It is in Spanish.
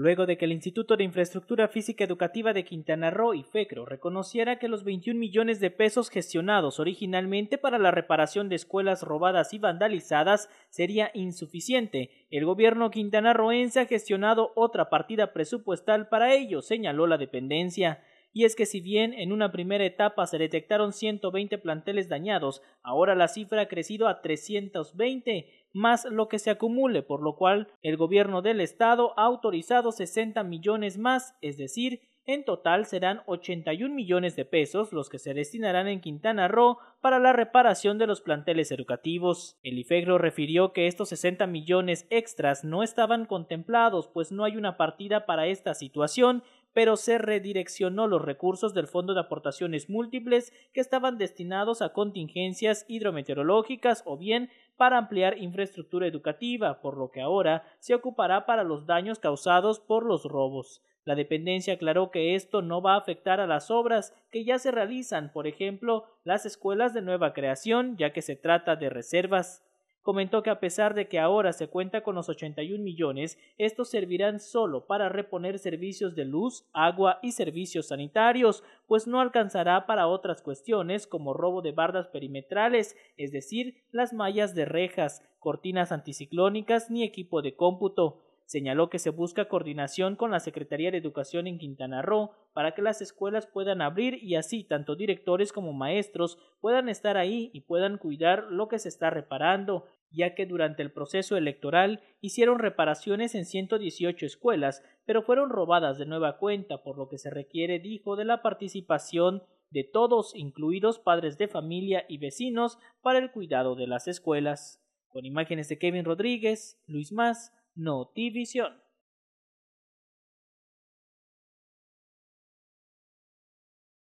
luego de que el Instituto de Infraestructura Física Educativa de Quintana Roo y FECRO reconociera que los 21 millones de pesos gestionados originalmente para la reparación de escuelas robadas y vandalizadas sería insuficiente, el gobierno quintanarroense ha gestionado otra partida presupuestal para ello, señaló la dependencia y es que si bien en una primera etapa se detectaron 120 planteles dañados, ahora la cifra ha crecido a 320 más lo que se acumule, por lo cual el gobierno del estado ha autorizado 60 millones más, es decir, en total serán 81 millones de pesos los que se destinarán en Quintana Roo para la reparación de los planteles educativos. El IFEGRO refirió que estos 60 millones extras no estaban contemplados, pues no hay una partida para esta situación pero se redireccionó los recursos del Fondo de Aportaciones Múltiples que estaban destinados a contingencias hidrometeorológicas o bien para ampliar infraestructura educativa, por lo que ahora se ocupará para los daños causados por los robos. La dependencia aclaró que esto no va a afectar a las obras que ya se realizan, por ejemplo, las escuelas de nueva creación, ya que se trata de reservas comentó que a pesar de que ahora se cuenta con los 81 millones, estos servirán solo para reponer servicios de luz, agua y servicios sanitarios, pues no alcanzará para otras cuestiones como robo de bardas perimetrales, es decir, las mallas de rejas, cortinas anticiclónicas ni equipo de cómputo. Señaló que se busca coordinación con la Secretaría de Educación en Quintana Roo para que las escuelas puedan abrir y así tanto directores como maestros puedan estar ahí y puedan cuidar lo que se está reparando, ya que durante el proceso electoral hicieron reparaciones en 118 escuelas, pero fueron robadas de nueva cuenta, por lo que se requiere, dijo, de la participación de todos, incluidos padres de familia y vecinos, para el cuidado de las escuelas. Con imágenes de Kevin Rodríguez, Luis Más, NotiVision